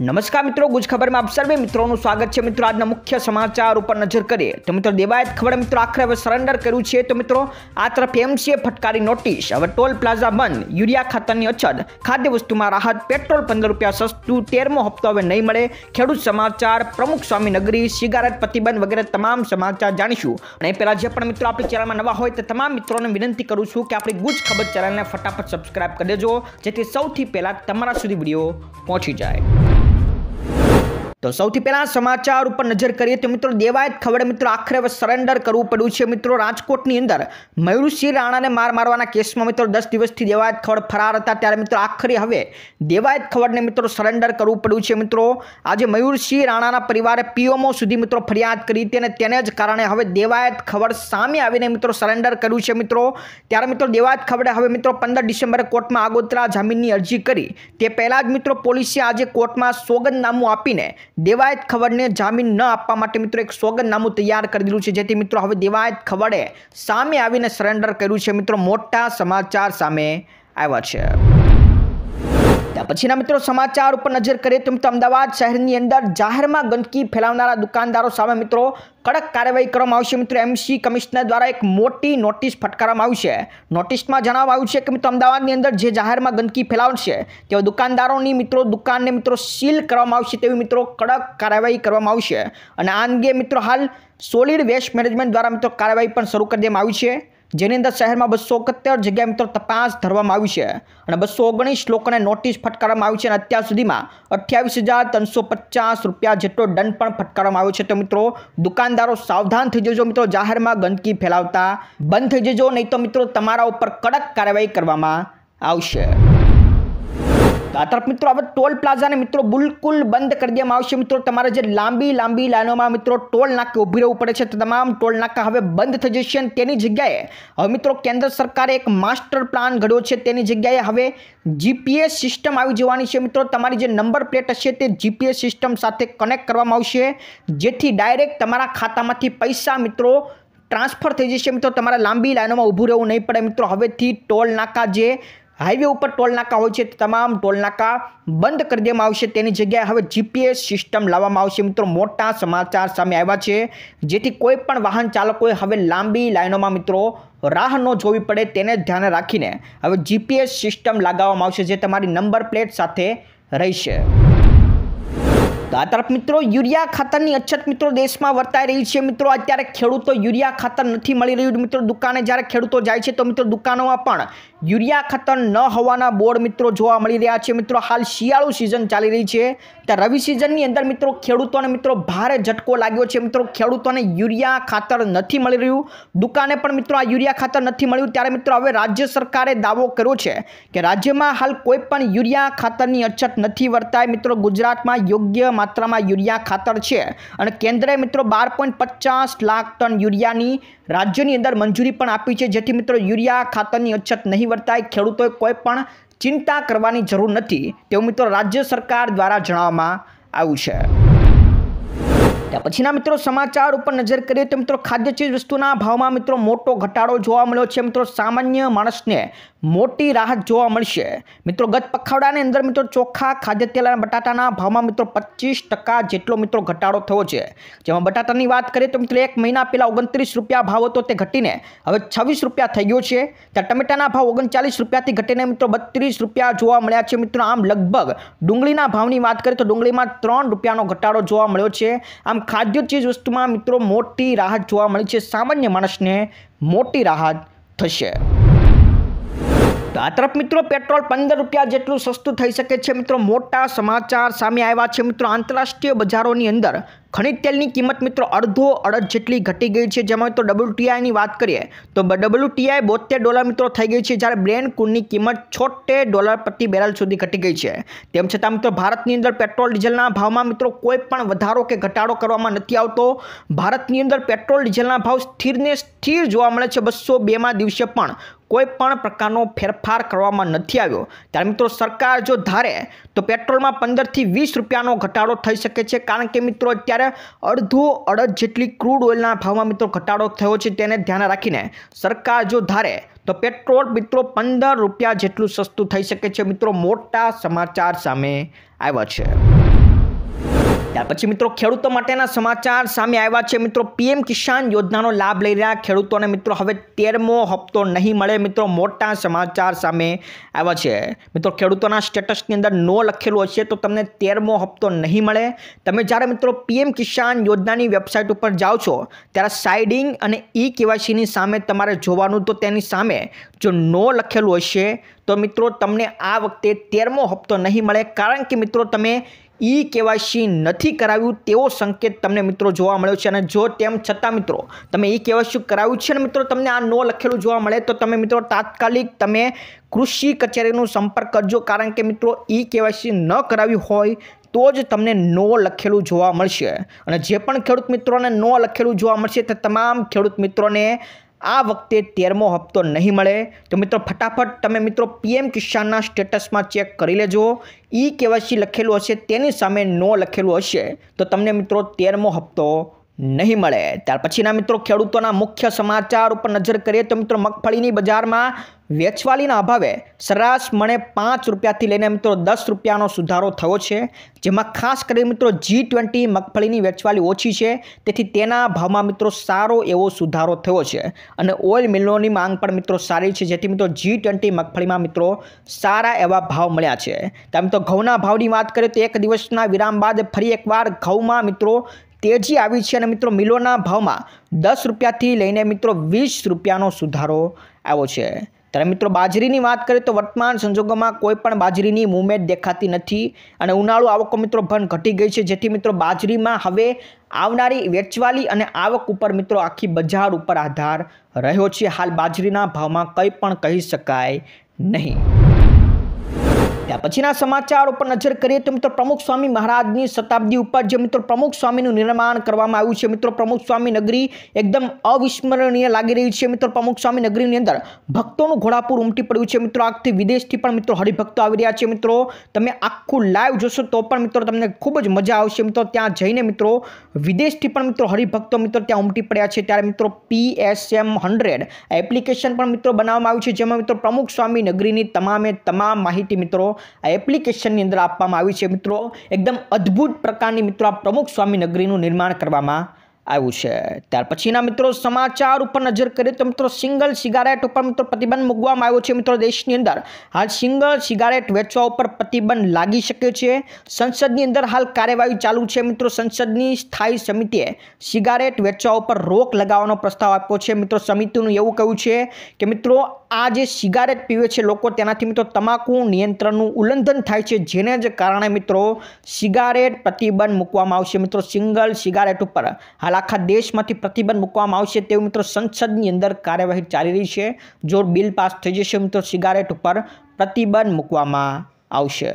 નમસ્કાર મિત્રો ગુજ ખબરમાં આપ સર્વે મિત્રોનું સ્વાગત છે મિત્રો આજના મુખ્ય સમાચાર ઉપર નજર કરીએ તો મિત્રો દેવાયત ખબર મિત્રો આખરે હવે સરેન્ડર કર્યું છે તો મિત્રો આ તરફ એમસીએ ફટકારી નોટિસ હવે ટોલ પ્લાઝા બંધ યુરિયા ખાતરની અછત ખાદ્ય વસ્તુમાં રાહત પેટ્રોલ પંદર રૂપિયા સસ્તું તેરમો હપ્તો હવે નહીં મળે ખેડૂત સમાચાર પ્રમુખ સ્વામીનગરી સિગારેટ પ્રતિબંધ વગેરે તમામ સમાચાર જાણીશું અને એ પહેલાં જે પણ મિત્રો આપણી ચેનલમાં નવા હોય તે તમામ મિત્રોને વિનંતી કરું છું કે આપણી ગુજ ખબર ચેનલને ફટાફટ સબસ્ક્રાઇબ કરી દેજો જેથી સૌથી પહેલાં તમારા સુધી વિડીયો પહોંચી જાય તો સૌથી પહેલાં સમાચાર ઉપર નજર કરીએ તો મિત્રો દેવાયત ખવડે મિત્રો આખરે હવે સરેન્ડર કરવું પડ્યું છે મિત્રો રાજકોટની અંદર મયુરસિંહ રાણાને માર મારવાના કેસમાં મિત્રો દસ દિવસથી દેવાયત ખવડ ફરાર હતા ત્યારે મિત્રો આખરે હવે દેવાયત ખવડને મિત્રો સરેન્ડર કરવું પડ્યું છે મિત્રો આજે મયુરસિંહ રાણાના પરિવારે પીઓમો સુધી મિત્રો ફરિયાદ કરી હતી અને તેને જ કારણે હવે દેવાયત ખવડ સામે આવીને મિત્રો સરેન્ડર કર્યું છે મિત્રો ત્યારે મિત્રો દેવાયત ખવડે હવે મિત્રો પંદર ડિસેમ્બરે કોર્ટમાં આગોતરા જામીનની અરજી કરી તે પહેલાં જ મિત્રો પોલીસે આજે કોર્ટમાં સોગંદનામું આપીને દેવાયત ખવડને જામીન ન આપવા માટે મિત્રો એક સોગંદનામું તૈયાર કરી દીધું છે જેથી મિત્રો હવે દેવાયત ખવડે સામે આવીને સરેન્ડર કર્યું છે મિત્રો મોટા સમાચાર સામે આવ્યા છે પછીના મિત્રો સમાચાર ઉપર નજર કરીએ તો મિત્રો અમદાવાદ શહેરની અંદર જાહેરમાં ગંદકી ફેલાવનારા દુકાનદારો સામે મિત્રો કડક કાર્યવાહી કરવામાં આવશે મિત્રો એમસી કમિશનર દ્વારા એક મોટી નોટિસ ફટકારવામાં આવશે નોટિસમાં જણાવવામાં આવ્યું છે કે મિત્રો અમદાવાદની અંદર જે જાહેરમાં ગંદકી ફેલાવશે તેવા દુકાનદારોની મિત્રો દુકાનને મિત્રો સીલ કરવામાં આવશે તેવી મિત્રો કડક કાર્યવાહી કરવામાં આવશે અને આ અંગે મિત્રો હાલ સોલિડ વેસ્ટ મેનેજમેન્ટ દ્વારા મિત્રો કાર્યવાહી પણ શરૂ કરી દેવામાં આવી છે જેની અંદર શહેરમાં બસો સત્તર જગ્યાએ મિત્રો તપાસ ધરવામાં આવી છે અને બસો ઓગણીસ લોકોને નોટિસ ફટકારવામાં આવી છે અને અત્યાર સુધીમાં અઠ્યાવીસ હજાર ત્રણસો પચાસ રૂપિયા જેટલો દંડ પણ ફટકારવામાં આવ્યો છે તો મિત્રો દુકાનદારો સાવધાન થઈ જજો મિત્રો જાહેરમાં ગંદકી ફેલાવતા બંધ થઈ જજો નહીં તો મિત્રો તમારા ઉપર કડક કાર્યવાહી કરવામાં આવશે તો તરફ મિત્રો હવે ટોલ પ્લાઝાને મિત્રો બિલકુલ બંધ કરી દેવામાં આવશે મિત્રો તમારે જે લાંબી લાંબી લાઈનોમાં મિત્રો ટોલ નાકે ઊભી રહેવું પડે છે તો તમામ ટોલ નાકા હવે બંધ થઈ જશે અને તેની જગ્યાએ હવે મિત્રો કેન્દ્ર સરકારે એક માસ્ટર પ્લાન ઘડ્યો છે તેની જગ્યાએ હવે જીપીએસ સિસ્ટમ આવી જવાની છે મિત્રો તમારી જે નંબર પ્લેટ હશે તે જીપીએસ સિસ્ટમ સાથે કનેક્ટ કરવામાં આવશે જેથી ડાયરેક્ટ તમારા ખાતામાંથી પૈસા મિત્રો ટ્રાન્સફર થઈ જશે મિત્રો તમારા લાંબી લાઈનોમાં ઊભું રહેવું નહીં પડે મિત્રો હવેથી ટોલ નાકા જે હાઈવે ઉપર ટોલનાકા હોય છે તમામ ટોલનાકા બંધ કરી દેવામાં આવશે તેની જગ્યાએ હવે જીપીએસ સિસ્ટમ લાવવામાં આવશે મિત્રો મોટા સમાચાર સામે આવ્યા છે જેથી કોઈ પણ વાહન ચાલકોએ હવે લાંબી લાઇનોમાં મિત્રો રાહ ન જોવી પડે તેને ધ્યાને રાખીને હવે જીપીએસ સિસ્ટમ લગાવવામાં આવશે જે તમારી નંબર પ્લેટ સાથે રહેશે તો આ તરફ મિત્રો યુરિયા ખાતરની અછત મિત્રો દેશમાં વર્તાઈ રહી છે મિત્રો અત્યારે ખેડૂતો યુરિયા ખાતર નથી મળી રહ્યું મિત્રો દુકાને જ્યારે ખેડૂતો જાય છે તો મિત્રો દુકાનોમાં પણ યુરિયા ખાતર ન હોવાના બોર્ડ મિત્રો જોવા મળી રહ્યા છે મિત્રો હાલ શિયાળુ સિઝન ચાલી રહી છે ત્યાં રવિ સિઝનની અંદર મિત્રો ખેડૂતોને મિત્રો ભારે ઝટકો લાગ્યો છે મિત્રો ખેડૂતોને યુરિયા ખાતર નથી મળી રહ્યું દુકાને પણ મિત્રો આ યુરિયા ખાતર નથી મળ્યું ત્યારે મિત્રો હવે રાજ્ય સરકારે દાવો કર્યો છે કે રાજ્યમાં હાલ કોઈ પણ યુરિયા ખાતરની અછત નથી વર્તાય મિત્રો ગુજરાતમાં યોગ્ય માત્રામાં યુરિયા ખાતર છે અને કેન્દ્રએ મિત્રો બાર પચાસ લાખ ટન યુરિયાની રાજ્યની અંદર મંજૂરી પણ આપી છે જેથી મિત્રો યુરિયા ખાતરની અછત નહીં વર્તાય ખેડૂતોએ કોઈ પણ ચિંતા કરવાની જરૂર નથી તેવું મિત્રો રાજ્ય સરકાર દ્વારા જણાવવામાં આવ્યું છે પછીના મિત્રો સમાચાર ઉપર નજર કરીએ તો મિત્રો ખાદ્ય ચીજ વસ્તુના ભાવમાં મિત્રો મોટો ઘટાડો જોવા મળ્યો છે મિત્રો સામાન્ય માણસને મોટી રાહત જોવા મળશે મિત્રો ગત પખાવડાની અંદર મિત્રો ચોખા ખાદ્યતેલ અને બટાટાના ભાવમાં મિત્રો પચીસ ટકા જેટલો મિત્રો ઘટાડો થયો છે જેમાં બટાટાની વાત કરીએ તો મિત્રો એક મહિના પહેલાં ઓગણત્રીસ રૂપિયા ભાવ હતો તે ઘટીને હવે છવ્વીસ રૂપિયા થઈ ગયો છે ત્યાં ટમેટાના ભાવ ઓગણચાલીસ રૂપિયાથી ઘટીને મિત્રો બત્રીસ રૂપિયા જોવા મળ્યા છે મિત્રો આમ લગભગ ડુંગળીના ભાવની વાત કરીએ તો ડુંગળીમાં ત્રણ રૂપિયાનો ઘટાડો જોવા મળ્યો છે આમ ખાદ્ય ચીજ વસ્તુમાં મિત્રો મોટી રાહત જોવા મળી છે સામાન્ય માણસને મોટી રાહત થશે તો આ તરફ મિત્રો પેટ્રોલ પંદર રૂપિયા જેટલું સસ્તું થઈ શકે છે મિત્રો મોટા સમાચાર સામે આવ્યા છે મિત્રો આંતરરાષ્ટ્રીય બજારોની અંદર ખનિજ તેલની કિંમત મિત્રો અડધો અડધ જેટલી ઘટી ગઈ છે જેમાં તો ડબલ્યુટીઆઈની વાત કરીએ તો ડબલ્યુટીઆઈ બોતેર ડોલર મિત્રો થઈ ગઈ છે જ્યારે બ્રેન કુનની કિંમત છોતેર ડોલર પ્રતિ બેરલ સુધી ઘટી ગઈ છે તેમ છતાં મિત્રો ભારતની અંદર પેટ્રોલ ડીઝલના ભાવમાં મિત્રો કોઈ પણ વધારો કે ઘટાડો કરવામાં નથી આવતો ભારતની અંદર પેટ્રોલ ડીઝલના ભાવ સ્થિરને સ્થિર જોવા મળે છે બસો બેમાં દિવસે પણ કોઈ પણ પ્રકારનો ફેરફાર કરવામાં નથી આવ્યો ત્યારે મિત્રો સરકાર જો ધારે તો પેટ્રોલમાં પંદરથી વીસ રૂપિયાનો ઘટાડો થઈ શકે છે કારણ કે મિત્રો અત્યારે ત્યારે અડધો અડધ જેટલી ક્રૂડ ઓઇલના ભાવમાં મિત્રો ઘટાડો થયો છે તેને ધ્યાને રાખીને સરકાર જો ધારે તો પેટ્રોલ મિત્રો પંદર રૂપિયા જેટલું સસ્તું થઈ શકે છે મિત્રો મોટા સમાચાર સામે આવ્યા છે ત્યાર પછી મિત્રો ખેડૂતો માટેના સમાચાર સામે આવ્યા છે મિત્રો પીએમ કિસાન યોજનાનો લાભ લઈ રહ્યા ખેડૂતોને મિત્રો હવે તેરમો હપ્તો નહીં મળે મિત્રો મોટા સમાચાર સામે આવ્યા છે મિત્રો ખેડૂતોના સ્ટેટસની અંદર નો લખેલું હશે તો તમને તેરમો હપ્તો નહીં મળે તમે જ્યારે મિત્રો પીએમ કિસાન યોજનાની વેબસાઇટ ઉપર જાઓ છો ત્યારે સાઇડિંગ અને ઈ કેવાયસીની સામે તમારે જોવાનું તો તેની સામે જો નો લખેલું હશે તો મિત્રો તમને આ વખતે તેરમો હપ્તો નહીં મળે કારણ કે મિત્રો તમે ઈ કેવાયસી નથી કરાવ્યું તેવો સંકેત તમને મિત્રો જોવા મળ્યો છે અને જો તેમ છતાં મિત્રો તમે ઈ કેવાયસી કરાવ્યું છે ને મિત્રો તમને આ નો લખેલું જોવા મળે તો તમે મિત્રો તાત્કાલિક તમે કૃષિ કચેરીનો સંપર્ક કરજો કારણ કે મિત્રો ઈ કેવાયસી ન કરાવ્યું હોય તો જ તમને નો લખેલું જોવા મળશે અને જે પણ ખેડૂત મિત્રોને નો લખેલું જોવા મળશે તે તમામ ખેડૂત મિત્રોને આ વખતે તેરમો હપ્તો નહીં મળે તો મિત્રો ફટાફટ તમે મિત્રો પીએમ કિસાનના સ્ટેટસમાં ચેક કરી લેજો ઈ કેવાયસી લખેલું હશે તેની સામે નો લખેલું હશે તો તમને મિત્રો તેરમો હપ્તો નહીં મળે ત્યાર પછીના મિત્રો ખેડૂતોના મુખ્ય સમાચાર ઉપર નજર કરીએ તો મિત્રો મગફળીની બજારમાં વેચવાલીના અભાવે સરાશ મણે પાંચ રૂપિયાથી લઈને મિત્રો દસ રૂપિયાનો સુધારો થયો છે જેમાં ખાસ કરીને મિત્રો જી ટ્વેન્ટી મગફળીની વેચવાલી ઓછી છે તેથી તેના ભાવમાં મિત્રો સારો એવો સુધારો થયો છે અને ઓઇલ મિલોની માંગ પણ મિત્રો સારી છે જેથી મિત્રો જી ટ્વેન્ટી મગફળીમાં મિત્રો સારા એવા ભાવ મળ્યા છે ત્યાં મિત્રો ઘઉંના ભાવની વાત કરીએ તો એક દિવસના વિરામ બાદ ફરી એકવાર ઘઉંમાં મિત્રો તેજી આવી છે અને મિત્રો મિલોના ભાવમાં દસ રૂપિયાથી લઈને મિત્રો વીસ રૂપિયાનો સુધારો આવ્યો છે ત્યારે મિત્રો બાજરીની વાત કરીએ તો વર્તમાન સંજોગોમાં કોઈ પણ બાજરીની મૂવમેન્ટ દેખાતી નથી અને ઉનાળુ આવકો મિત્રો ભન ઘટી ગઈ છે જેથી મિત્રો બાજરીમાં હવે આવનારી વેચવાલી અને આવક ઉપર મિત્રો આખી બજાર ઉપર આધાર રહ્યો છે હાલ બાજરીના ભાવમાં કંઈ પણ કહી શકાય નહીં પછીના સમાચાર ઉપર નજર કરીએ તો મિત્રો પ્રમુખ સ્વામી મહારાજની શતાબ્દી ઉપર જે મિત્રો પ્રમુખ સ્વામીનું નિર્માણ કરવામાં આવ્યું છે મિત્રો પ્રમુખ સ્વામી નગરી એકદમ અવિસ્મરણીય લાગી રહી છે મિત્રો પ્રમુખ સ્વામી નગરીની અંદર ભક્તોનું ઘોડાપુર ઉમટી પડ્યું છે મિત્રો આખથી વિદેશથી પણ મિત્રો હરિભક્તો આવી રહ્યા છે મિત્રો તમે આખું લાઈવ જોશો તો પણ મિત્રો તમને ખૂબ જ મજા આવશે મિત્રો ત્યાં જઈને મિત્રો વિદેશથી પણ મિત્રો હરિભક્તો મિત્રો ત્યાં ઉમટી પડ્યા છે ત્યારે મિત્રો પીએસએમ હંડ્રેડ એપ્લિકેશન પણ મિત્રો બનાવવામાં આવ્યું છે જેમાં મિત્રો પ્રમુખ સ્વામી નગરીની તમામે તમામ માહિતી મિત્રો આ એપ્લિકેશનની અંદર આપવામાં આવી છે મિત્રો એકદમ અદ્ભુત પ્રકારની મિત્રો આ પ્રમુખ સ્વામીનગરીનું નિર્માણ કરવામાં આવ્યું છે ત્યાર પછીના મિત્રો સમાચાર ઉપર નજર કરીએ તો મિત્રો સિંગલ સિગારેટ ઉપર મિત્રો પ્રતિબંધ મૂકવામાં આવ્યો છે મિત્રો દેશની અંદર હાલ સિંગલ સિગારેટ વેચવા ઉપર પ્રતિબંધ લાગી શકે છે સંસદની અંદર હાલ કાર્યવાહી ચાલુ છે મિત્રો સંસદની સ્થાયી સમિતિએ સિગારેટ વેચવા ઉપર રોક લગાવવાનો પ્રસ્તાવ આપ્યો છે મિત્રો સમિતિનું એવું કહ્યું છે કે મિત્રો આ જે સિગારેટ પીવે છે લોકો તેનાથી મિત્રો તમાકુ નિયંત્રણનું ઉલ્લંઘન થાય છે જેને જ કારણે મિત્રો સિગારેટ પ્રતિબંધ મૂકવામાં આવશે મિત્રો સિંગલ સિગારેટ ઉપર હાલ આખા દેશમાંથી પ્રતિબંધ મૂકવામાં આવશે તેવું મિત્રો સંસદની અંદર કાર્યવાહી ચાલી રહી છે જો બિલ પાસ થઈ જશે મિત્રો સિગારેટ ઉપર પ્રતિબંધ મૂકવામાં આવશે